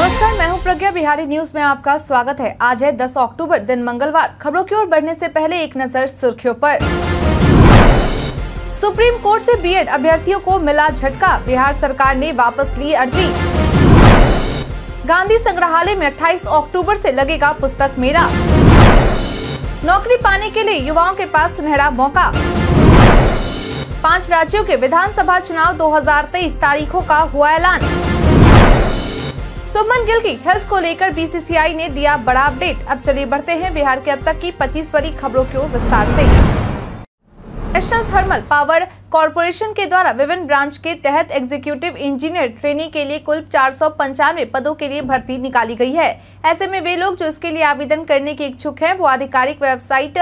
नमस्कार मैं हूं प्रज्ञा बिहारी न्यूज में आपका स्वागत है आज है 10 अक्टूबर दिन मंगलवार खबरों की ओर बढ़ने से पहले एक नजर सुर्खियों पर सुप्रीम कोर्ट से बीएड अभ्यर्थियों को मिला झटका बिहार सरकार ने वापस ली अर्जी गांधी संग्रहालय में 28 अक्टूबर से लगेगा पुस्तक मेला नौकरी पाने के लिए युवाओं के पास सुनहरा मौका पाँच राज्यों के विधानसभा चुनाव दो तारीखों का हुआ ऐलान सुमन गिल की हेल्थ को लेकर बीसीसीआई ने दिया बड़ा अपडेट अब चलिए बढ़ते हैं बिहार के अब तक की 25 बड़ी खबरों की ओर विस्तार से नेशनल थर्मल पावर कॉरपोरेशन के द्वारा विभिन्न ब्रांच के तहत एग्जीक्यूटिव इंजीनियर ट्रेनी के लिए कुल चार पदों के लिए भर्ती निकाली गई है ऐसे में वे लोग जो इसके लिए आवेदन करने के इच्छुक हैं वो आधिकारिक website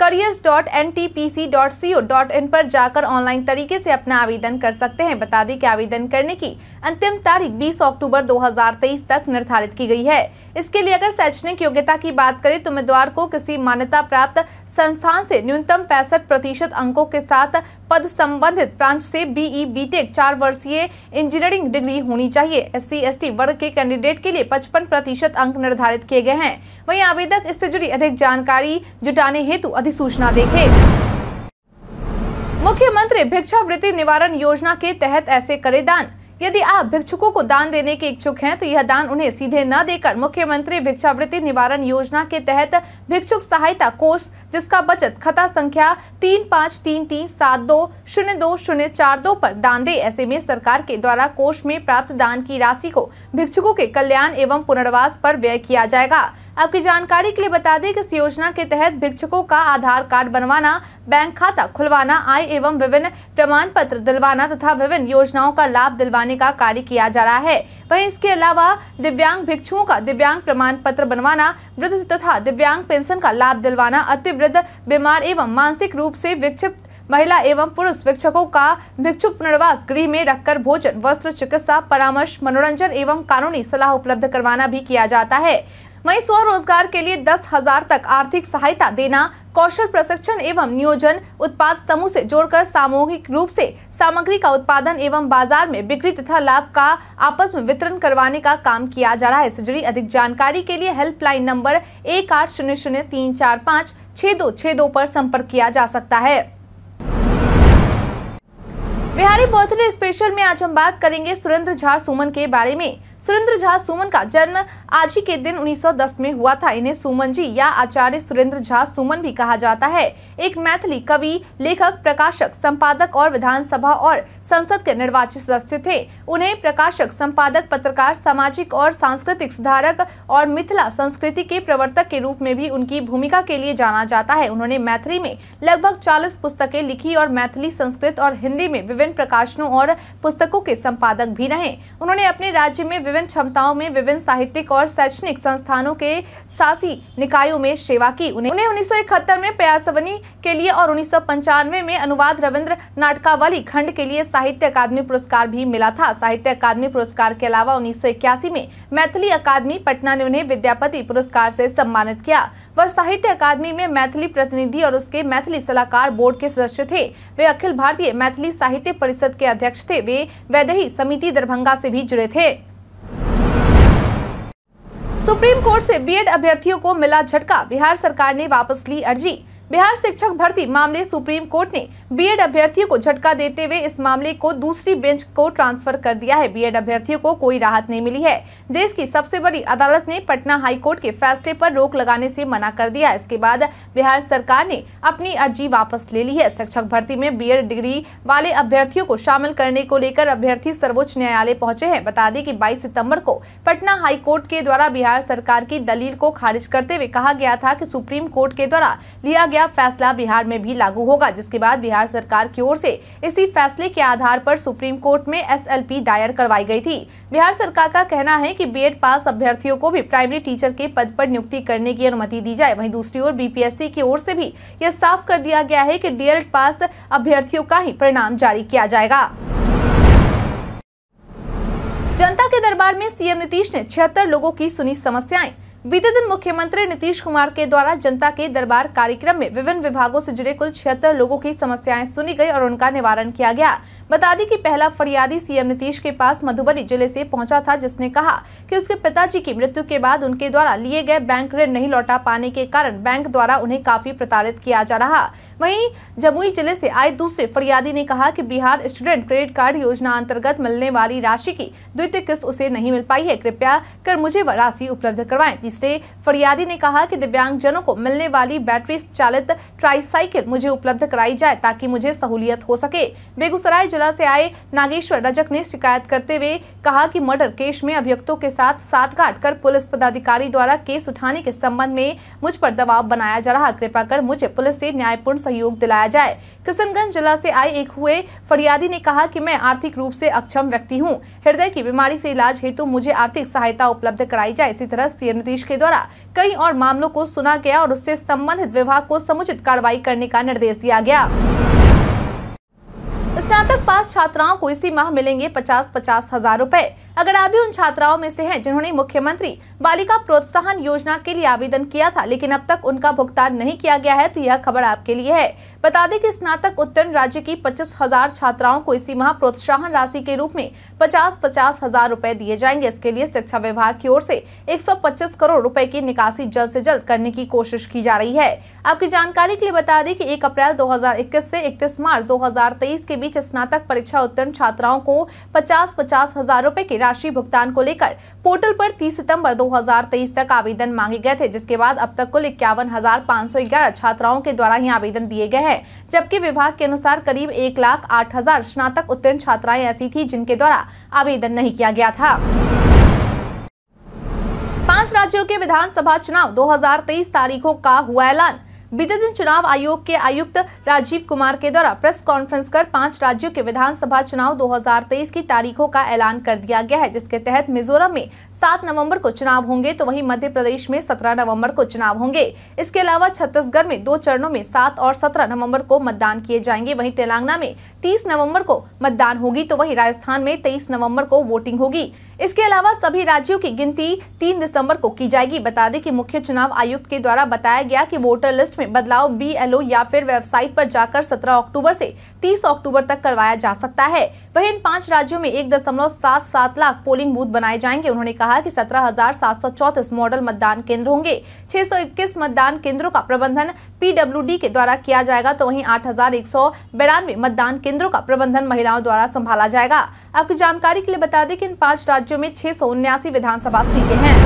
careers dot N T P C dot C O dot in पर जाकर ऑनलाइन तरीके से अपना आवेदन कर सकते हैं बता दें कि आवेदन करने की अंतिम तारीख 20 अक्टूबर 2023 तक निर्धारित की गई है इसके लिए अगर शैक्षणिक योग्यता की बात करें तो उम्मीदवार को किसी मान्यता प्राप्त संस्थान से न्यूनतम पैंसठ प्रतिशत अंकों के साथ पद संबंधित ब्रांच से बीई बीटेक e चार वर्षीय इंजीनियरिंग डिग्री होनी चाहिए एस सी वर्ग के कैंडिडेट के लिए पचपन प्रतिशत अंक निर्धारित किए गए हैं वहीं आवेदक इससे जुड़ी अधिक जानकारी जुटाने हेतु अधिसूचना देखे मुख्यमंत्री भिक्षावृत्ति निवारण योजना के तहत ऐसे करे दान यदि आप भिक्षुकों को दान देने के इच्छुक हैं तो यह दान उन्हें सीधे न देकर मुख्यमंत्री भिक्षावृत्ति निवारण योजना के तहत भिक्षुक सहायता कोष जिसका बचत खाता संख्या तीन पाँच तीन तीन सात दो शून्य दो शून्य चार दो पर दान दे ऐसे में सरकार के द्वारा कोष में प्राप्त दान की राशि को भिक्षुकों के कल्याण एवं पुनर्वास पर व्यय किया जाएगा आपकी जानकारी के लिए बता दें कि इस योजना के तहत भिक्षकों का आधार कार्ड बनवाना बैंक खाता खुलवाना आय एवं विभिन्न प्रमाण पत्र दिलवाना तथा विभिन्न योजनाओं का लाभ दिलवाने का कार्य किया जा रहा है वहीं इसके अलावा दिव्यांग भिक्षुओं का दिव्यांग प्रमाण पत्र बनवाना वृद्ध तथा दिव्यांग पेंशन का लाभ दिलवाना अति वृद्ध बीमार एवं मानसिक रूप से विक्षिप्त महिला एवं पुरुष शिक्षकों का भिक्षुक पुनर्वास गृह में रखकर भोजन वस्त्र चिकित्सा परामर्श मनोरंजन एवं कानूनी सलाह उपलब्ध करवाना भी किया जाता है वहीं स्वरोजगार के लिए दस हजार तक आर्थिक सहायता देना कौशल प्रशिक्षण एवं नियोजन उत्पाद समूह से जोड़कर सामूहिक रूप से सामग्री का उत्पादन एवं बाजार में बिक्री तथा लाभ का आपस में वितरण करवाने का काम किया जा रहा है इससे जुड़ी अधिक जानकारी के लिए हेल्पलाइन नंबर एक आठ शून्य शून्य तीन चार पाँच छः दो छः दो पर संपर्क किया जा सकता है बिहारी बर्थडे स्पेशल में आज हम बात करेंगे सुरेंद्र झा सुमन के बारे में सुरेंद्र झा सुमन का जन्म आज ही के दिन 1910 में हुआ था इन्हें सुमन जी या आचार्य सुरेंद्र झा सुमन भी कहा जाता है एक मैथिली कवि लेखक प्रकाशक संपादक और विधानसभा और संसद के निर्वाचित सदस्य थे उन्हें प्रकाशक संपादक पत्रकार सामाजिक और सांस्कृतिक सुधारक और मिथिला संस्कृति के प्रवर्तक के रूप में भी उनकी भूमिका के लिए जाना जाता है उन्होंने मैथिली में लगभग चालीस पुस्तकें लिखी और मैथिली संस्कृत और हिंदी में विभिन्न प्रकाशनों और पुस्तकों के संपादक भी रहे उन्होंने अपने राज्य में विभिन्न क्षमताओं में विभिन्न साहित्यिक और शैक्षणिक संस्थानों के सासी निकायों में सेवा की उन्हें उन्हें उन्नीस में प्यासवनी के लिए और उन्नीस में अनुवाद रविन्द्र नाटकावली खंड के लिए साहित्य अकादमी पुरस्कार भी मिला था साहित्य अकादमी पुरस्कार के अलावा उन्नीस में मैथिली अकादमी पटना ने उन्हें विद्यापति पुरस्कार से सम्मानित किया वह साहित्य अकादमी में मैथिली प्रतिनिधि और उसके मैथिली सलाहकार बोर्ड के सदस्य थे वे अखिल भारतीय मैथिली साहित्य परिषद के अध्यक्ष थे वे वैदही समिति दरभंगा से भी जुड़े थे सुप्रीम कोर्ट से बीएड अभ्यर्थियों को मिला झटका बिहार सरकार ने वापस ली अर्जी बिहार शिक्षक भर्ती मामले सुप्रीम कोर्ट ने बीएड अभ्यर्थियों को झटका देते हुए इस मामले को दूसरी बेंच को ट्रांसफर कर दिया है बीएड अभ्यर्थियों को कोई राहत नहीं मिली है देश की सबसे बड़ी अदालत ने पटना हाई कोर्ट के फैसले पर रोक लगाने से मना कर दिया इसके बाद बिहार सरकार ने अपनी अर्जी वापस ले ली है शिक्षक भर्ती में बी डिग्री वाले अभ्यर्थियों को शामिल करने को लेकर अभ्यर्थी सर्वोच्च न्यायालय पहुंचे है बता दें की बाईस सितम्बर को पटना हाईकोर्ट के द्वारा बिहार सरकार की दलील को खारिज करते हुए कहा गया था की सुप्रीम कोर्ट के द्वारा लिया गया गया फैसला बिहार में भी लागू होगा जिसके बाद बिहार सरकार की ओर से इसी फैसले के आधार पर सुप्रीम कोर्ट में एसएलपी दायर करवाई गई थी बिहार सरकार का कहना है कि बीएड पास अभ्यर्थियों को भी प्राइमरी टीचर के पद पर नियुक्ति करने की अनुमति दी जाए वहीं दूसरी ओर बीपीएससी की ओर से भी यह साफ कर दिया गया है की डी पास अभ्यर्थियों का ही परिणाम जारी किया जाएगा जनता के दरबार में सीएम नीतीश ने छिहत्तर लोगों की सुनी समस्याएं बीते दिन मुख्यमंत्री नीतीश कुमार के द्वारा जनता के दरबार कार्यक्रम में विभिन्न विभागों से जुड़े कुल छिहत्तर लोगों की समस्याएं सुनी गई और उनका निवारण किया गया बता दी कि पहला फरियादी सीएम नीतीश के पास मधुबनी जिले से पहुंचा था जिसने कहा कि उसके पिताजी की मृत्यु के बाद उनके द्वारा लिए गए बैंक ऋण नहीं लौटा पाने के कारण बैंक द्वारा उन्हें काफी प्रताड़ित किया जा रहा वहीं जमुई जिले से आए दूसरे फरियादी ने कहा कि बिहार स्टूडेंट क्रेडिट कार्ड योजना अंतर्गत मिलने वाली राशि की द्वितीय किस्त उसे नहीं मिल पाई है कृपया कर मुझे राशि उपलब्ध करवाए तीसरे फरियादी ने कहा दिव्यांग दिव्यांगजनों को मिलने वाली बैटरी चालित साइकिल मुझे उपलब्ध कराई जाए ताकि मुझे सहूलियत हो सके बेगूसराय जिला से आए नागेश्वर रजक ने शिकायत करते हुए कहा कि मर्डर केस में अभियुक्तों के साथ साठगांठ कर पुलिस पदाधिकारी द्वारा केस उठाने के संबंध में मुझ पर दबाव बनाया जा रहा कृपा कर मुझे पुलिस से न्यायपूर्ण सहयोग दिलाया जाए किशनगंज जिला से आए एक हुए फरियादी ने कहा कि मैं आर्थिक रूप से अक्षम व्यक्ति हूँ हृदय की बीमारी से इलाज हेतु मुझे आर्थिक सहायता उपलब्ध कराई जाए इसी तरह सीएम नीतीश के द्वारा कई और मामलों को सुना गया और उससे संबंधित विभाग को समुचित कार्रवाई करने का निर्देश दिया गया स्नातक पास छात्राओं को इसी माह मिलेंगे पचास पचास हजार रूपए अगर आप भी उन छात्राओं में से हैं जिन्होंने मुख्यमंत्री बालिका प्रोत्साहन योजना के लिए आवेदन किया था लेकिन अब तक उनका भुगतान नहीं किया गया है तो यह खबर आपके लिए है बता दें कि स्नातक उत्तीर्ण राज्य की पच्चीस हजार छात्राओं को इसी माह प्रोत्साहन राशि के रूप में पचास पचास हजार रूपए दिए जाएंगे इसके लिए शिक्षा विभाग की ओर से एक करोड़ रूपए की निकासी जल्द ऐसी जल्द करने की कोशिश की जा रही है आपकी जानकारी के लिए बता दें की एक अप्रैल दो से इकतीस मार्च दो के बीच स्नातक परीक्षा उत्तीर्ण छात्राओं को पचास पचास हजार रूपए की धनराशि भुगतान को लेकर पोर्टल पर 30 सितंबर 2023 तक आवेदन मांगे गए थे जिसके बाद अब तक कुल इक्यावन छात्राओं के द्वारा ही आवेदन दिए गए हैं जबकि विभाग के अनुसार करीब एक लाख आठ हजार स्नातक उत्तीर्ण छात्राएं ऐसी थी जिनके द्वारा आवेदन नहीं किया गया था पांच राज्यों के विधानसभा चुनाव 2023 तारीखों का हुआ ऐलान बीते दिन चुनाव आयोग के आयुक्त राजीव कुमार के द्वारा प्रेस कॉन्फ्रेंस कर पांच राज्यों के विधानसभा चुनाव 2023 की तारीखों का ऐलान कर दिया गया है जिसके तहत मिजोरम में 7 नवंबर को चुनाव होंगे तो वहीं मध्य प्रदेश में 17 नवंबर को चुनाव होंगे इसके अलावा छत्तीसगढ़ में दो चरणों में सात और सत्रह नवम्बर को मतदान किए जाएंगे वही तेलंगाना में तीस नवम्बर को मतदान होगी तो वही राजस्थान में तेईस नवम्बर को वोटिंग होगी इसके अलावा सभी राज्यों की गिनती तीन दिसंबर को की जाएगी बता दें कि मुख्य चुनाव आयुक्त के द्वारा बताया गया कि वोटर लिस्ट में बदलाव बीएलओ या फिर वेबसाइट पर जाकर 17 अक्टूबर से 30 अक्टूबर तक करवाया जा सकता है वहीं इन पांच राज्यों में एक दशमलव सात सात लाख पोलिंग बूथ बनाए जाएंगे उन्होंने कहा की सत्रह मॉडल मतदान केंद्र होंगे छह मतदान केंद्रों का प्रबंधन पीडब्ल्यू के द्वारा किया जाएगा तो वही आठ मतदान केंद्रों का प्रबंधन महिलाओं द्वारा संभाला जाएगा आपकी जानकारी के लिए बता दें की इन पांच राज्यों में छह विधानसभा सीटें हैं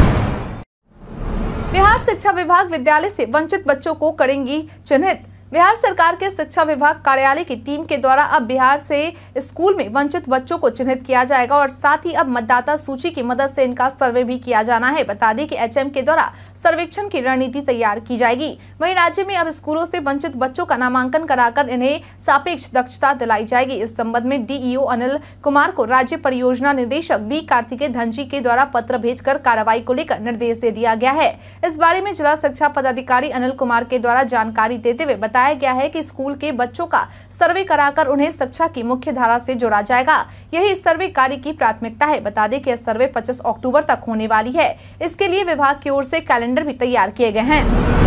बिहार शिक्षा विभाग विद्यालय से वंचित बच्चों को करेंगी चिन्हित बिहार सरकार के शिक्षा विभाग कार्यालय की टीम के द्वारा अब बिहार से स्कूल में वंचित बच्चों को चिन्हित किया जाएगा और साथ ही अब मतदाता सूची की मदद से इनका सर्वे भी किया जाना है बता दें कि एचएम के द्वारा सर्वेक्षण की रणनीति तैयार की जाएगी वहीं राज्य में अब स्कूलों से वंचित बच्चों का नामांकन कराकर इन्हें सापेक्ष दक्षता दिलाई जाएगी इस संबंध में डीईओ अनिल कुमार को राज्य परियोजना निदेशक बी कार्तिकेय धनजी के द्वारा पत्र भेज कार्रवाई को लेकर निर्देश दे दिया गया है इस बारे में जिला शिक्षा पदाधिकारी अनिल कुमार के द्वारा जानकारी देते हुए बताया बताया गया है कि स्कूल के बच्चों का सर्वे कराकर उन्हें शिक्षा की मुख्य धारा से जोड़ा जाएगा यही सर्वे कार्य की प्राथमिकता है बता दें कि यह सर्वे पच्चीस अक्टूबर तक होने वाली है इसके लिए विभाग की ओर से कैलेंडर भी तैयार किए गए हैं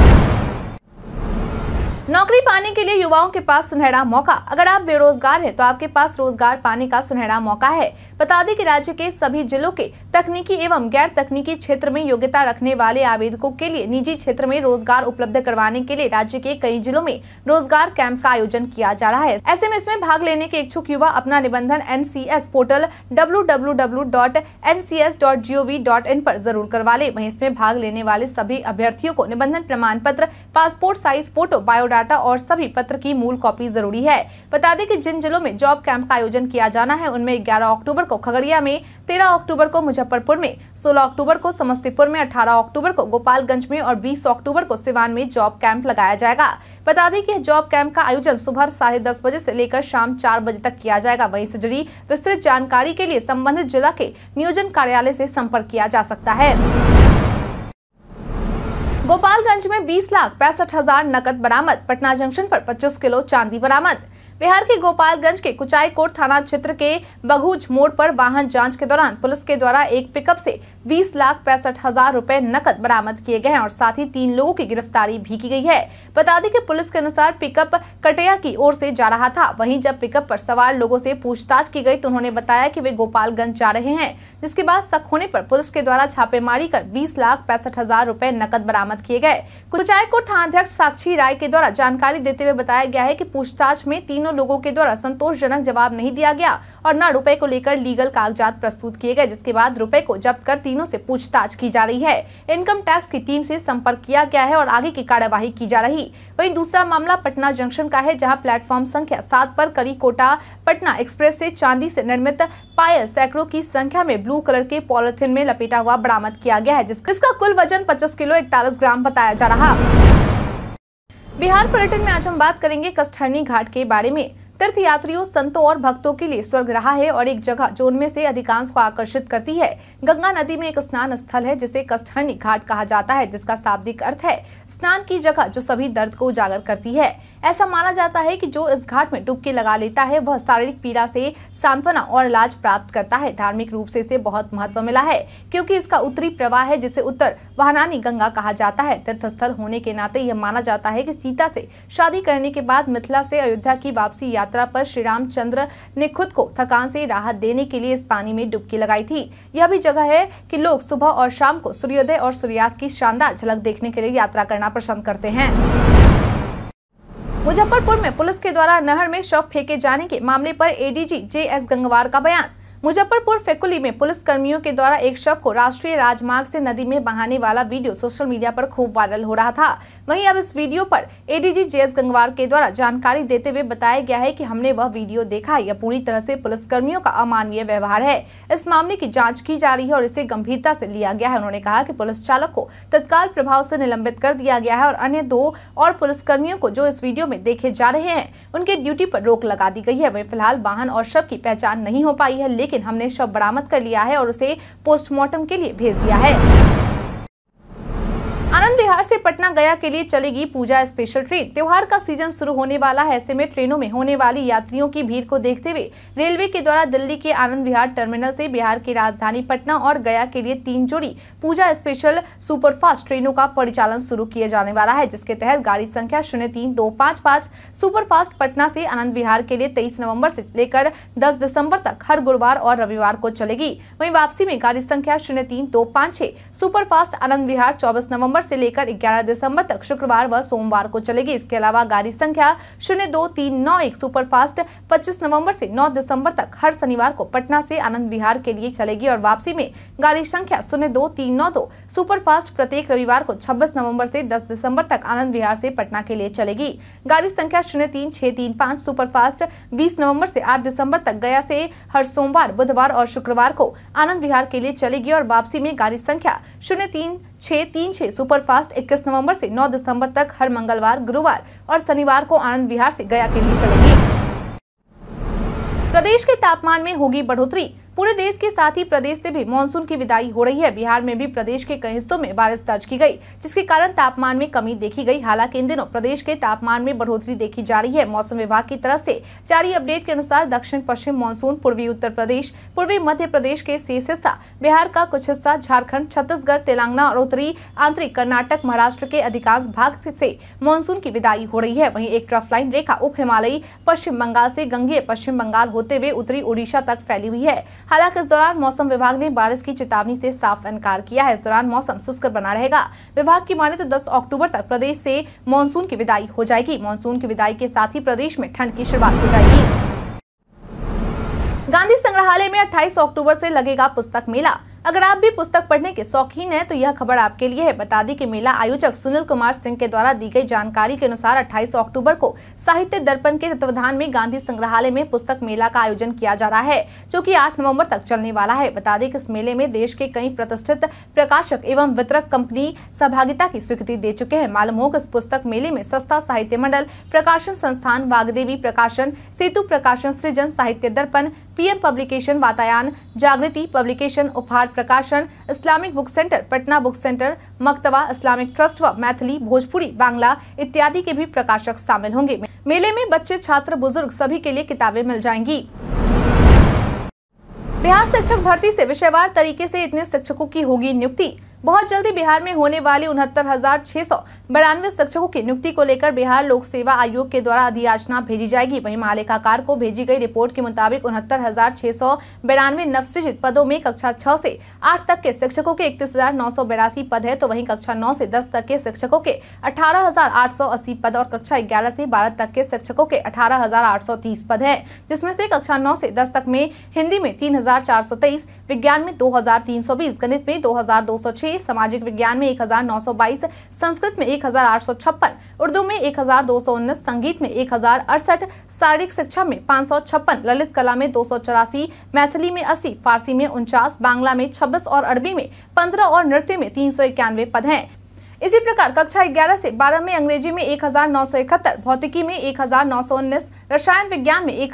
नौकरी पाने के लिए युवाओं के पास सुनहरा मौका अगर आप बेरोजगार हैं तो आपके पास रोजगार पाने का सुनहरा मौका है बता दें कि राज्य के सभी जिलों के तकनीकी एवं गैर तकनीकी क्षेत्र में योग्यता रखने वाले आवेदकों के लिए निजी क्षेत्र में रोजगार उपलब्ध करवाने के लिए राज्य के कई जिलों में रोजगार कैंप का आयोजन किया जा रहा है ऐसे में इसमें भाग लेने के इच्छुक युवा अपना निबंधन एन पोर्टल डब्ल्यू पर जरूर करवा ले वही इसमें भाग लेने वाले सभी अभ्यर्थियों को निबंधन प्रमाण पत्र पासपोर्ट साइज फोटो बायोडाटा और सभी पत्र की मूल कॉपी जरूरी है बता दें कि जिन जिलों में जॉब कैंप का आयोजन किया जाना है उनमें ग्यारह अक्टूबर अक्टूबर को खगड़िया में तेरह अक्टूबर को मुजफ्फरपुर में सोलह अक्टूबर को समस्तीपुर में अठारह अक्टूबर को गोपालगंज में और बीस अक्टूबर को सिवान में जॉब कैंप लगाया जाएगा बता दें कि जॉब कैंप का आयोजन सुबह साढ़े दस बजे से लेकर शाम चार बजे तक किया जाएगा वहीं से जुड़ी विस्तृत जानकारी के लिए संबंधित जिला के नियोजन कार्यालय से संपर्क किया जा सकता है गोपालगंज में 20 लाख पैंसठ हजार नकद बरामद पटना जंक्शन पर 25 किलो चांदी बरामद बिहार के गोपालगंज के कुचाईकोट थाना क्षेत्र के बघूज मोड़ पर वाहन जांच के दौरान पुलिस के द्वारा एक पिकअप से बीस लाख पैंसठ हजार रूपए नकद बरामद किए गए हैं और साथ ही तीन लोगों की गिरफ्तारी भी की गई है बता दें कि पुलिस के अनुसार पिकअप कटिया की ओर से जा रहा था वहीं जब पिकअप पर सवार लोगों से पूछताछ की गई तो उन्होंने बताया की वे गोपालगंज जा रहे हैं जिसके बाद शक होने आरोप पुलिस के द्वारा छापेमारी कर बीस लाख पैंसठ हजार रूपए नकद बरामद किए गए कुचाईकोट अध्यक्ष साक्षी राय के द्वारा जानकारी देते हुए बताया गया है की पूछताछ में तीन तीनों लोगों के द्वारा संतोषजनक जवाब नहीं दिया गया और न रुपए को लेकर लीगल कागजात प्रस्तुत किए गए जिसके बाद रुपए को जब्त कर तीनों से पूछताछ की जा रही है इनकम टैक्स की टीम से संपर्क किया गया है और आगे की कार्यवाही की जा रही वही दूसरा मामला पटना जंक्शन का है जहाँ प्लेटफॉर्म संख्या सात पर करी कोटा पटना एक्सप्रेस से चांदी से निर्मित पायल सैकड़ों की संख्या में ब्लू कलर के पॉलिथिन में लपेटा हुआ बरामद किया गया है जिसका कुल वजन पचास किलो इकतालीस ग्राम बताया जा रहा बिहार पर्यटन में आज हम बात करेंगे कस्तरनी घाट के बारे में तीर्थ यात्रियों संतों और भक्तों के लिए स्वर्ग रहा है और एक जगह जो उनमें से अधिकांश को आकर्षित करती है गंगा नदी में एक स्नान स्थल है जिसे कष्टहरणी घाट कहा जाता है जिसका शाब्दिक अर्थ है स्नान की जगह जो सभी दर्द को उजागर करती है ऐसा माना जाता है कि जो इस घाट में डुबकी लगा लेता है वह शारीरिक पीड़ा से सांत्वना और इलाज प्राप्त करता है धार्मिक रूप से इसे बहुत महत्व मिला है क्योंकि इसका उत्तरी प्रवाह है जिसे उत्तर वाहनानी गंगा कहा जाता है तीर्थस्थल होने के नाते यह माना जाता है कि सीता से शादी करने के बाद मिथिला से अयोध्या की वापसी यात्रा पर श्री रामचंद्र ने खुद को थकान से राहत देने के लिए इस पानी में डुबकी लगाई थी यह भी जगह है कि लोग सुबह और शाम को सूर्योदय और सूर्यास्त की शानदार झलक देखने के लिए यात्रा करना पसंद करते हैं मुजफ्फरपुर में पुलिस के द्वारा नहर में शव फेंके जाने के मामले पर एडीजी जे एस गंगवार का बयान मुजफ्फरपुर फेकुली में पुलिस कर्मियों के द्वारा एक शव को राष्ट्रीय राजमार्ग से नदी में बहाने वाला वीडियो सोशल मीडिया पर खूब वायरल हो रहा था वहीं अब इस वीडियो पर एडीजी जेएस गंगवार के द्वारा जानकारी देते हुए बताया गया है कि हमने वह वीडियो देखा यह पूरी तरह से कर्मियों का अमानवीय व्यवहार है इस मामले की जाँच की जा रही है और इसे गंभीरता से लिया गया है उन्होंने कहा की पुलिस चालक को तत्काल प्रभाव ऐसी निलंबित कर दिया गया है और अन्य दो और पुलिस कर्मियों को जो इस वीडियो में देखे जा रहे हैं उनके ड्यूटी आरोप रोक लगा दी गई है वही फिलहाल वाहन और शव की पहचान नहीं हो पाई है लेकिन लेकिन हमने शव बरामद कर लिया है और उसे पोस्टमार्टम के लिए भेज दिया है बिहार से पटना गया के लिए चलेगी पूजा स्पेशल ट्रेन त्योहार का सीजन शुरू होने वाला है ऐसे में ट्रेनों में होने वाली यात्रियों की भीड़ को देखते हुए रेलवे के द्वारा दिल्ली के आनंद विहार टर्मिनल से बिहार की राजधानी पटना और गया के लिए तीन जोड़ी पूजा स्पेशल सुपरफास्ट ट्रेनों का परिचालन शुरू किया जाने वाला है जिसके तहत गाड़ी संख्या शून्य तीन दो पाँच पाँच सुपरफास्ट पटना से आनंद विहार के लिए तेईस नवम्बर से लेकर दस दिसंबर तक हर गुरुवार और रविवार को चलेगी वही वापसी में गाड़ी संख्या शून्य तीन दो पाँच छह सुपरफास्ट आनंद विहार चौबीस नवम्बर से लेकर लेकर 11 दिसंबर तक शुक्रवार व सोमवार को चलेगी इसके अलावा गाड़ी संख्या शून्य दो तीन नौ एक सुपरफास्ट पच्चीस नवम्बर से नौ दिसंबर तक हर शनिवार को पटना से आनंद विहार के लिए चलेगी और वापसी में गाड़ी संख्या शून्य दो तीन नौ दो सुपरफास्ट प्रत्येक रविवार को छब्बीस नवम्बर ऐसी दस दिसंबर तक आनंद विहार ऐसी पटना के लिए चलेगी गाड़ी संख्या शून्य तीन छह तीन पाँच सुपरफास्ट बीस नवम्बर ऐसी आठ दिसंबर तक गया ऐसी हर सोमवार बुधवार और शुक्रवार को आनंद विहार के लिए चलेगी और वापसी में गाड़ी संख्या शून्य तीन छह तीन छः सुपरफास्ट इक्कीस नवम्बर ऐसी नौ दिसंबर तक हर मंगलवार गुरुवार और शनिवार को आनंद विहार ऐसी गया के लिए चलेगी प्रदेश के तापमान में होगी बढ़ोतरी पूरे देश के साथ ही प्रदेश से भी मानसून की विदाई हो रही है बिहार में भी प्रदेश के कई हिस्सों में बारिश दर्ज की गई जिसके कारण तापमान में कमी देखी गई हालांकि इन दिनों प्रदेश के तापमान में बढ़ोतरी देखी जा रही है मौसम विभाग की तरफ से जारी अपडेट के अनुसार दक्षिण पश्चिम मानसून पूर्वी उत्तर प्रदेश पूर्वी मध्य प्रदेश के शेष हिस्सा बिहार का कुछ हिस्सा झारखण्ड छत्तीसगढ़ तेलंगाना और उत्तरी आंतरिक कर्नाटक महाराष्ट्र के अधिकांश भाग से मानसून की विदाई हो रही है वही एक ट्रफ लाइन रेखा उप हिमालयी पश्चिम बंगाल से गंगे पश्चिम बंगाल होते हुए उत्तरी उड़ीसा तक फैली हुई है हालांकि इस दौरान मौसम विभाग ने बारिश की चेतावनी से साफ इनकार किया है इस दौरान मौसम शुष्क बना रहेगा विभाग की माने तो दस अक्टूबर तक प्रदेश से मानसून की विदाई हो जाएगी मानसून की विदाई के साथ ही प्रदेश में ठंड की शुरुआत हो जाएगी गांधी संग्रहालय में 28 अक्टूबर से लगेगा पुस्तक मेला अगर आप भी पुस्तक पढ़ने के शौकीन हैं तो यह खबर आपके लिए है बता दी कि मेला आयोजक सुनील कुमार सिंह के द्वारा दी गई जानकारी के अनुसार 28 अक्टूबर को साहित्य दर्पण के तत्वाधान में गांधी संग्रहालय में पुस्तक मेला का आयोजन किया जा रहा है जो की आठ नवम्बर तक चलने वाला है बता दें कि इस मेले में देश के कई प्रतिष्ठित प्रकाशक एवं वितरक कंपनी सहभागिता की स्वीकृति दे चुके हैं मालूम हो कि इस पुस्तक मेले में सस्ता साहित्य मंडल प्रकाशन संस्थान वागदेवी प्रकाशन सेतु प्रकाशन सृजन साहित्य दर्पण पीएम पब्लिकेशन वातायान जागृति पब्लिकेशन उपहार प्रकाशन Islamic book centre Patna book centre Maktaba Islamic trust व मैथिली भोजपुरी बांग्ला इत्यादि के भी प्रकाशक शामिल होंगे मेले में बच्चे छात्र बुजुर्ग सभी के लिए किताबें मिल जाएंगी बिहार शिक्षक भर्ती से विषयवार तरीके से इतने शिक्षकों की होगी नियुक्ति बहुत जल्दी बिहार में होने वाली उनहत्तर हजार छह सौ बयानवे शिक्षकों की नियुक्ति को लेकर बिहार लोक सेवा आयोग के द्वारा अधियाचना भेजी जाएगी वहीं महालेखाकार को भेजी गई रिपोर्ट के मुताबिक उनहत्तर हजार छह सौ बयानवे नवसृजित पदों में कक्षा छह से आठ तक के शिक्षकों के इकतीस हजार नौ सौ बिरासी पद है तो वहीं कक्षा नौ से दस तक के शिक्षकों के अठारह हजार आठ सौ अस्सी पद और कक्षा ग्यारह से बारह तक के शिक्षकों के अठारह हजार आठ सौ तीस पद है जिसमें से कक्षा नौ से दस तक में हिंदी में तीन हजार चार सौ तेईस विज्ञान में दो हजार तीन सौ बीस गणित में दो हजार दो सौ छह सामाजिक विज्ञान में 1922 संस्कृत में 1856 उर्दू में 1219 संगीत में एक शारीरिक शिक्षा में पाँच ललित कला में दो मैथिली में अस्सी फारसी में उनचास बांग्ला में छब्बीस और अरबी में पंद्रह और नृत्य में तीन पद हैं इसी प्रकार कक्षा 11 से 12 में अंग्रेजी में एक भौतिकी में एक रसायन विज्ञान में एक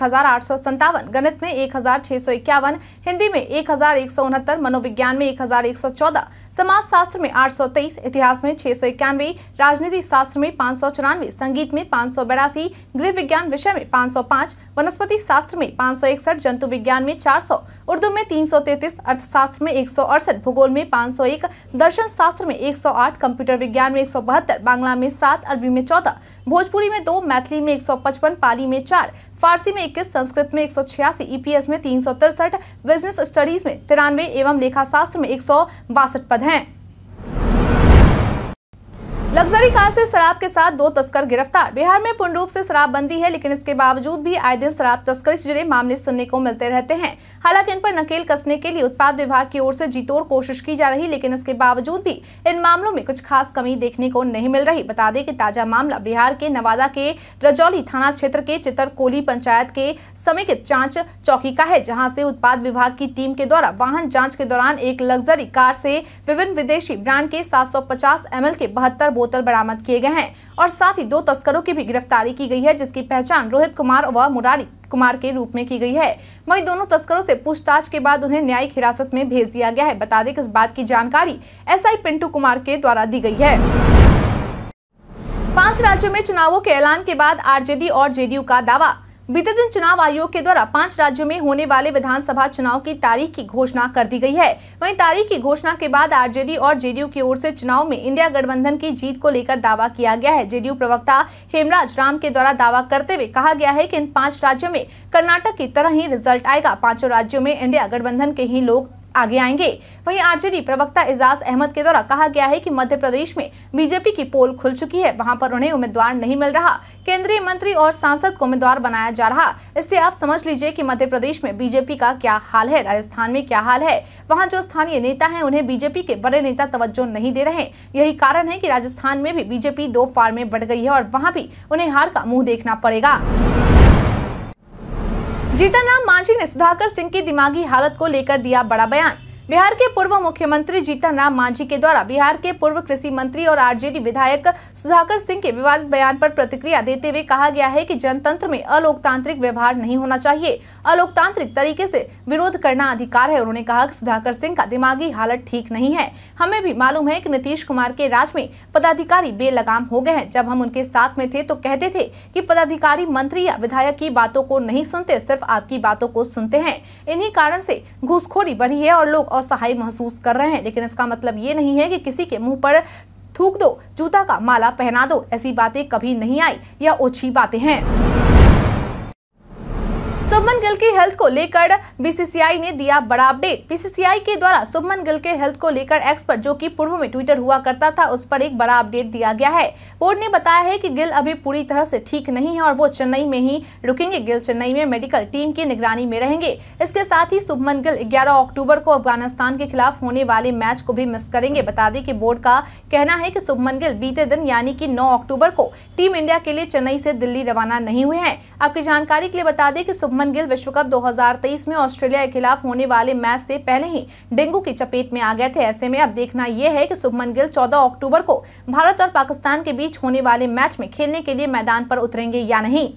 गणित में एक हिंदी में एक मनोविज्ञान में एक समाज शास्त्र में 823, इतिहास में छह सौ इक्यानवे राजनीति शास्त्र में पाँच सौ चौरानवे संगीत में पाँच सौ बयासी गृह विज्ञान विषय में पाँच सौ पाँच वनस्पति शास्त्र में पाँच सौ इकसठ जंतु विज्ञान में चार सौ उर्दू में तीन सौ तैतीस अर्थशास्त्र में एक सौ अड़सठ भूगोल में पाँच सौ एक दर्शन शास्त्र में एक सौ आठ कंप्यूटर विज्ञान में एक सौ बहत्तर बांग्ला में सात अरबी में चौदह भोजपुरी में दो मैथिली में 155 पाली में चार फारसी में 21 संस्कृत में एक ईपीएस e में तीन बिजनेस स्टडीज में तिरानवे एवं लेखा शास्त्र में एक पद हैं लग्जरी कार से शराब के साथ दो तस्कर गिरफ्तार बिहार में पूर्ण रूप से बंदी है लेकिन इसके बावजूद भी आए दिन शराब तस्करी से जुड़े मामले सुनने को मिलते रहते हैं हालांकि इन पर नकेल कसने के लिए उत्पाद विभाग की ओर से जीतोड़ कोशिश की जा रही लेकिन इसके बावजूद भी इन मामलों में कुछ खास कमी देखने को नहीं मिल रही बता दें की ताजा मामला बिहार के नवादा के रजौली थाना क्षेत्र के चितरकोली पंचायत के समेकित जाँच चौकी का है जहाँ से उत्पाद विभाग की टीम के द्वारा वाहन जाँच के दौरान एक लग्जरी कार से विभिन्न विदेशी ब्रांड के सात सौ के बहत्तर बोतल बरामद किए गए हैं और साथ ही दो तस्करों की भी गिरफ्तारी की गई है जिसकी पहचान रोहित कुमार व मुरारी कुमार के रूप में की गई है वही दोनों तस्करों से पूछताछ के बाद उन्हें न्यायिक हिरासत में भेज दिया गया है बता दें कि इस बात की जानकारी एसआई पिंटू कुमार के द्वारा दी गई है पांच राज्यों में चुनावों के ऐलान के बाद आरजेडी और जेडीयू का दावा बीते दिन चुनाव आयोग के द्वारा पांच राज्यों में होने वाले विधानसभा चुनाव की तारीख की घोषणा कर दी गई है वहीं तारीख की घोषणा के बाद आरजेडी और जेडीयू की ओर से चुनाव में इंडिया गठबंधन की जीत को लेकर दावा किया गया है जेडीयू प्रवक्ता हेमराज राम के द्वारा दावा करते हुए कहा गया है की इन पांच राज्यों में कर्नाटक की तरह ही रिजल्ट आएगा पांचों राज्यों में इंडिया गठबंधन के ही लोग आगे आएंगे वहीं आरजेडी प्रवक्ता एजाज अहमद के द्वारा कहा गया है कि मध्य प्रदेश में बीजेपी की पोल खुल चुकी है वहां पर उन्हें उम्मीदवार नहीं मिल रहा केंद्रीय मंत्री और सांसद को उम्मीदवार बनाया जा रहा इससे आप समझ लीजिए कि मध्य प्रदेश में बीजेपी का क्या हाल है राजस्थान में क्या हाल है वहाँ जो स्थानीय नेता है उन्हें बीजेपी के बड़े नेता तवज्जो नहीं दे रहे यही कारण है की राजस्थान में भी बीजेपी दो फार में बढ़ गई है और वहाँ भी उन्हें हार का मुँह देखना पड़ेगा जीतन राम मांझी ने सुधाकर सिंह की दिमागी हालत को लेकर दिया बड़ा बयान बिहार के पूर्व मुख्यमंत्री जीतन राम मांझी के द्वारा बिहार के पूर्व कृषि मंत्री और आरजेडी विधायक सुधाकर सिंह के विवादित बयान पर प्रतिक्रिया देते हुए कहा गया है कि जनतंत्र में अलोकतांत्रिक व्यवहार नहीं होना चाहिए अलोकतांत्रिक तरीके से विरोध करना अधिकार है उन्होंने कहा कि सुधाकर सिंह का दिमागी हालत ठीक नहीं है हमें भी मालूम है की नीतीश कुमार के राज में पदाधिकारी बेलगाम हो गए हैं जब हम उनके साथ में थे तो कहते थे की पदाधिकारी मंत्री या विधायक की बातों को नहीं सुनते सिर्फ आपकी बातों को सुनते हैं इन्ही कारण से घूसखोरी बढ़ी है और लोग असहाय महसूस कर रहे हैं लेकिन इसका मतलब ये नहीं है कि किसी के मुंह पर थूक दो जूता का माला पहना दो ऐसी बातें कभी नहीं आई यह ओछी बातें हैं सुभमन गिल की हेल्थ को लेकर बीसीसीआई ने दिया बड़ा अपडेट बीसीसीआई के द्वारा सुभमन गिल के हेल्थ को लेकर एक्सपर्ट जो कि पूर्व में ट्विटर हुआ करता था उस पर एक बड़ा अपडेट दिया गया है बोर्ड ने बताया है कि गिल अभी पूरी तरह से ठीक नहीं है और वो चेन्नई में ही रुकेंगे गिल चेन्नई में मेडिकल टीम की निगरानी में रहेंगे इसके साथ ही सुभमन गिल ग्यारह अक्टूबर को अफगानिस्तान के खिलाफ होने वाले मैच को भी मिस करेंगे बता दें कि बोर्ड का कहना है की सुभमन गिल बीते दिन यानी की नौ अक्टूबर को टीम इंडिया के लिए चेन्नई से दिल्ली रवाना नहीं हुए हैं आपकी जानकारी के लिए बता दें कि सुभमन गिल विश्व कप 2023 में ऑस्ट्रेलिया के खिलाफ होने वाले मैच से पहले ही डेंगू की चपेट में आ गए थे ऐसे में अब देखना यह है कि सुभमन गिल 14 अक्टूबर को भारत और पाकिस्तान के बीच होने वाले मैच में खेलने के लिए मैदान पर उतरेंगे या नहीं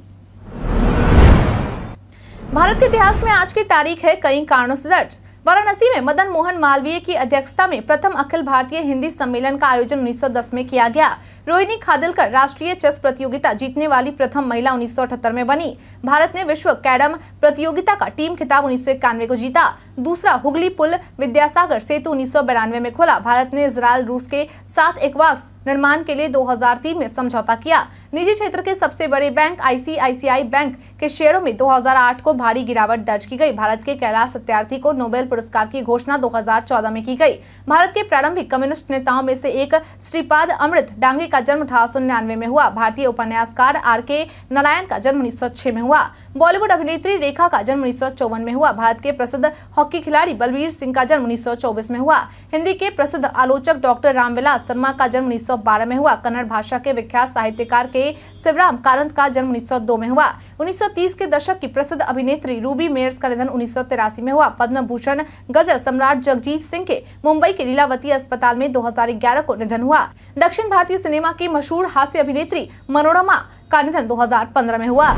भारत के इतिहास में आज की तारीख है कई कारणों से दर्ज वाराणसी में मदन मोहन मालवीय की अध्यक्षता में प्रथम अखिल भारतीय हिंदी सम्मेलन का आयोजन 1910 में किया गया रोहिणी खादलकर राष्ट्रीय चेस प्रतियोगिता जीतने वाली प्रथम महिला उन्नीस में बनी भारत ने विश्व कैडम प्रतियोगिता का टीम खिताब उन्नीस को जीता दूसरा हुगली पुल विद्यासागर सेतु उन्नीस में खोला भारत ने इसराइल रूस के साथ एक वक्स निर्माण के लिए 2003 में समझौता किया निजी क्षेत्र के सबसे बड़े बैंक आईसीआईसीआई बैंक के शेयरों में 2008 को भारी गिरावट दर्ज की गई भारत के कैलाश सत्यार्थी को नोबेल पुरस्कार की घोषणा 2014 में की गई भारत के प्रारंभिक कम्युनिस्ट नेताओं में से एक श्रीपाद अमृत डांगे का जन्म अठारह में हुआ भारतीय उपन्यासकार आर के नारायण का जन्म उन्नीस में हुआ बॉलीवुड अभिनेत्री रेखा का जन्म उन्नीस में हुआ भारत के प्रसिद्ध हॉकी खिलाड़ी बलबीर सिंह का जन्म उन्नीस में हुआ हिंदी के प्रसिद्ध आलोचक डॉक्टर रामविलास शर्मा का जन्म उन्नीस में हुआ कन्नड़ भाषा के विख्यात साहित्यकार के शिवराम कारंत का जन्म उन्नीस में हुआ 1930 के दशक की प्रसिद्ध अभिनेत्री रूबी मेयर्स का निधन उन्नीस में हुआ पद्म भूषण गजल सम्राट जगजीत सिंह के मुंबई के लीलावती अस्पताल में 2011 को निधन हुआ दक्षिण भारतीय सिनेमा सिनेमा की मशहूर हास्य अभिनेत्री मनोरमा का निधन 2015 में हुआ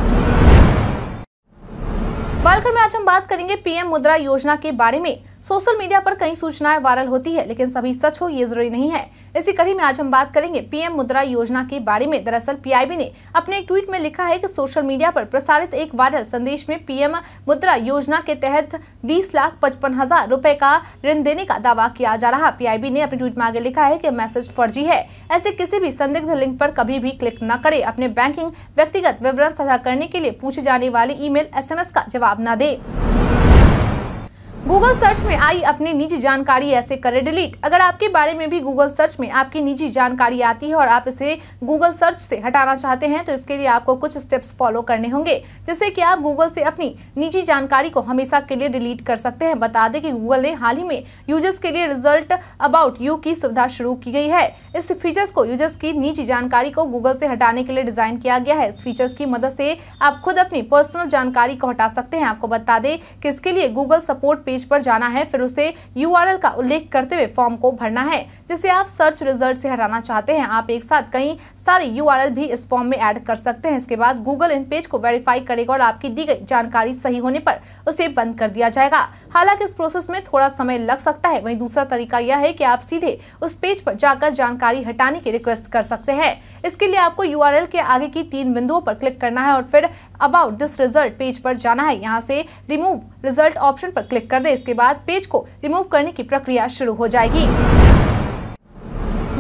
बालकर में आज हम बात करेंगे पीएम मुद्रा योजना के बारे में सोशल मीडिया पर कई सूचनाएं वायरल होती है लेकिन सभी सच हो ये जरूरी नहीं है इसी कड़ी में आज हम बात करेंगे पीएम मुद्रा योजना के बारे में दरअसल पीआईबी ने अपने एक ट्वीट में लिखा है कि सोशल मीडिया पर प्रसारित एक वायरल संदेश में पीएम मुद्रा योजना के तहत बीस लाख पचपन हजार रूपए का ऋण देने का दावा किया जा रहा पी ने अपने ट्वीट में आगे लिखा है की मैसेज फर्जी है ऐसे किसी भी संदिग्ध लिंक आरोप कभी भी क्लिक न करे अपने बैंकिंग व्यक्तिगत विवरण साझा करने के लिए पूछे जाने वाली ई मेल का जवाब न दे गूगल सर्च में आई अपनी निजी जानकारी ऐसे करें डिलीट अगर आपके बारे में भी गूगल सर्च में आपकी निजी जानकारी आती है और आप इसे गूगल सर्च से हटाना चाहते हैं तो इसके लिए आपको कुछ स्टेप्स फॉलो करने होंगे जिससे कि आप गूगल से अपनी निजी जानकारी को हमेशा के लिए डिलीट कर सकते हैं बता दें कि गूगल ने हाल ही में यूजर्स के लिए रिजल्ट अबाउट यू की सुविधा शुरू की गई है इस फीचर्स को यूजर्स की निजी जानकारी को गूगल से हटाने के लिए डिजाइन किया गया है इस फीचर्स की मदद से आप खुद अपनी पर्सनल जानकारी को हटा सकते हैं आपको बता दें कि इसके लिए गूगल सपोर्ट पेज पेज पर जाना है फिर उसे यूआरएल का उल्लेख करते हुए फॉर्म को भरना है जिसे आप सर्च रिजल्ट से हटाना चाहते हैं आप एक साथ कई सारे यू भी इस फॉर्म में ऐड कर सकते हैं इसके बाद गूगल इन पेज को वेरीफाई करेगा और आपकी दी गई जानकारी सही होने पर उसे बंद कर दिया जाएगा हालांकि इस प्रोसेस में थोड़ा समय लग सकता है वही दूसरा तरीका यह है की आप सीधे उस पेज पर जाकर जानकारी हटाने की रिक्वेस्ट कर सकते हैं इसके लिए आपको यू के आगे की तीन बिंदुओं पर क्लिक करना है और फिर अबाउट दिस रिजल्ट पेज पर जाना है यहाँ से रिमूव रिजल्ट ऑप्शन पर क्लिक कर दे इसके बाद पेज को रिमूव करने की प्रक्रिया शुरू हो जाएगी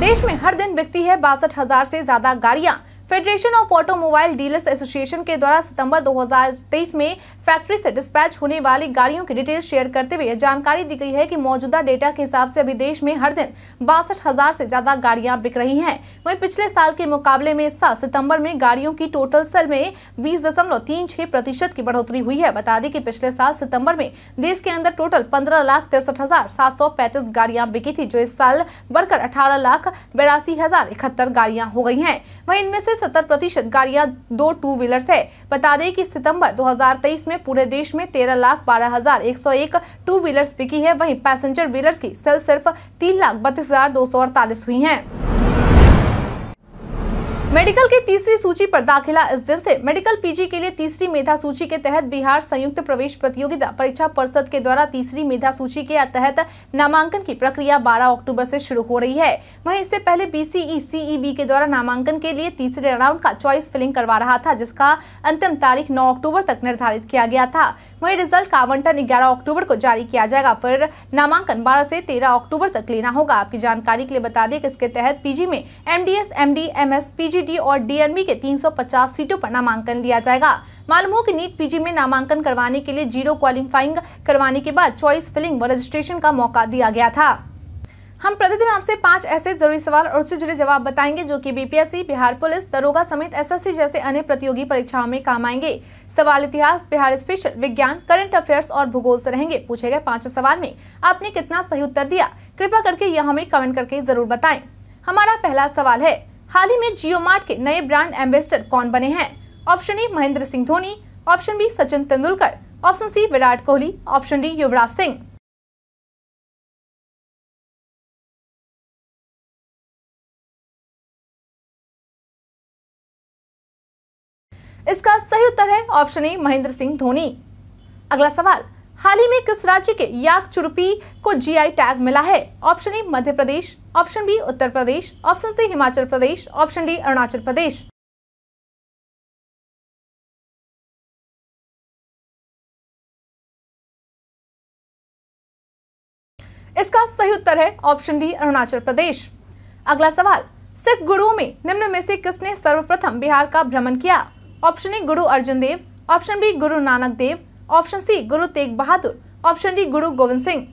देश में हर दिन बिकती है बासठ हजार से ज्यादा गाड़ियां federation of automobile dealers association के द्वारा सितंबर 2023 में फैक्ट्री से डिस्पैच होने वाली गाड़ियों की डिटेल शेयर करते हुए जानकारी दी गई है कि मौजूदा डेटा के हिसाब से अभी देश में हर दिन बासठ हजार से ज्यादा गाड़ियां बिक रही हैं वहीं पिछले साल के मुकाबले में इस साल सितम्बर में गाड़ियों की टोटल सेल में बीस दशमलव तीन छह प्रतिशत की बढ़ोतरी हुई है बता दें कि पिछले साल सितम्बर में देश के अंदर टोटल पंद्रह लाख तिरसठ हजार सात सौ पैंतीस गाड़ियां बिकी थी जो इस साल बढ़कर अठारह लाख बेरासी हजार इकहत्तर गाड़ियां हो गई है वही इनमें से सत्तर प्रतिशत गाड़ियाँ दो टू व्हीलर है बता दें कि सितंबर 2023 में में पूरे देश में तेरह लाख बारह हजार एक सौ एक टू व्हीलर्स बिकी है वहीं पैसेंजर व्हीलर्स की सेल सिर्फ तीन लाख बत्तीस हजार दो सौ अड़तालीस हुई है मेडिकल की तीसरी सूची पर दाखिला इस दिन से मेडिकल पीजी के लिए तीसरी मेधा सूची के तहत बिहार संयुक्त प्रवेश प्रतियोगिता परीक्षा परिषद के द्वारा तीसरी मेधा सूची के तहत नामांकन की प्रक्रिया 12 अक्टूबर से शुरू हो रही है वहीं इससे पहले बीसीई सीईबी के द्वारा नामांकन के लिए तीसरे राउंड का चॉइस फिलिंग करवा रहा था जिसका अंतिम तारीख नौ अक्टूबर तक निर्धारित किया गया था वहीं रिजल्ट का आवंटन ग्यारह अक्टूबर को जारी किया जाएगा फिर नामांकन बारह से तेरह अक्टूबर तक लेना होगा आपकी जानकारी के लिए बता दें कि इसके तहत पीजी में एमडीएस एमडी एमएस पीजीडी और डीएनबी के 350 सीटों पर नामांकन लिया जाएगा मालूम हो की नीट पीजी में नामांकन करवाने के लिए जीरो क्वालिफाइंग करवाने के बाद चॉइस फिलिंग व रजिस्ट्रेशन का मौका दिया गया था हम प्रतिदिन आपसे पांच ऐसे जरूरी सवाल और उससे जुड़े जवाब बताएंगे जो कि बीपीएससी बिहार पुलिस दरोगा समेत एसएससी जैसे अन्य प्रतियोगी परीक्षाओं में काम आएंगे सवाल इतिहास बिहार स्पेशल विज्ञान करंट अफेयर्स और भूगोल से रहेंगे पूछे गए पांचों सवाल में आपने कितना सही उत्तर दिया कृपया करके यह हमें कमेंट करके जरूर बताए हमारा पहला सवाल है हाल ही में जियो मार्ट के नए ब्रांड एम्बेसडर कौन बने हैं option A Mahendra Singh Dhoni option B Sachin Tendulkar option C Virat Kohli option D Yuvraj Singh उत्तर है ऑप्शन ए महेंद्र सिंह धोनी अगला सवाल हाल ही में किस राज्य के याक चुरपी को जीआई टैग मिला है option A Madhya Pradesh option B Uttar Pradesh option C Himachal Pradesh option D Arunachal Pradesh इसका सही उत्तर है ऑप्शन डी अरुणाचल प्रदेश अगला सवाल सिख गुरुओं में निम्न में से किसने सर्वप्रथम बिहार का भ्रमण किया ऑप्शन ए गुरु अर्जुन देव ऑप्शन बी गुरु नानक देव ऑप्शन सी गुरु तेग बहादुर ऑप्शन डी गुरु गोविंद सिंह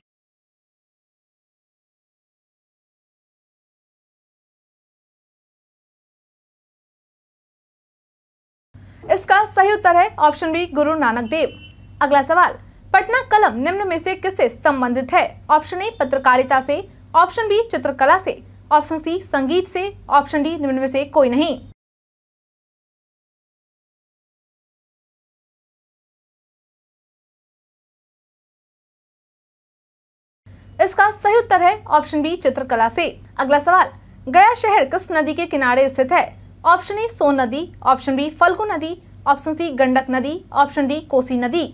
इसका सही उत्तर है ऑप्शन बी गुरु नानक देव अगला सवाल पटना कलम निम्न में से किससे संबंधित है ऑप्शन ए पत्रकारिता से ऑप्शन बी चित्रकला से ऑप्शन सी संगीत से ऑप्शन डी निम्न में से कोई नहीं इसका सही उत्तर है ऑप्शन बी चित्रकला से अगला सवाल गया शहर किस नदी के किनारे स्थित है ऑप्शन ए सोन नदी ऑप्शन बी फल्गु नदी ऑप्शन सी गंडक नदी ऑप्शन डी कोसी नदी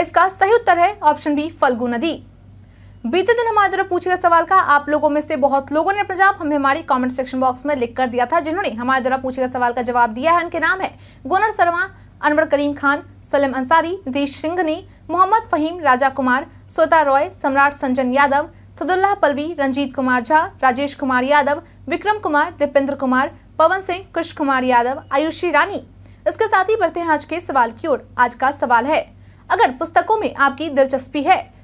इसका सही उत्तर है ऑप्शन बी फल्गु नदी बीते दिन हमारे द्वारा पूछे गए सवाल का आप लोगों में से बहुत लोगों ने प्रजाप हमें हमारी कमेंट सेक्शन बॉक्स में लिख कर दिया था जिन्होंने हमारे द्वारा पूछे गए सवाल का जवाब दिया है उनके नाम है गोनर शर्मा अनवर करीम खान सलीम अंसारी रितेश सिंघनी मोहम्मद फहीम राजा कुमार स्वता रॉय सम्राट संजन यादव सदुल्लाह पलवी रंजीत कुमार झा राजेश कुमार यादव विक्रम कुमार दीपेंद्र कुमार पवन सिंह कृष्ण कुमार यादव आयुषी रानी इसके साथ ही बढ़ते हैं आज के सवाल की ओर आज का सवाल है अगर पुस्तकों में आपकी दिलचस्पी है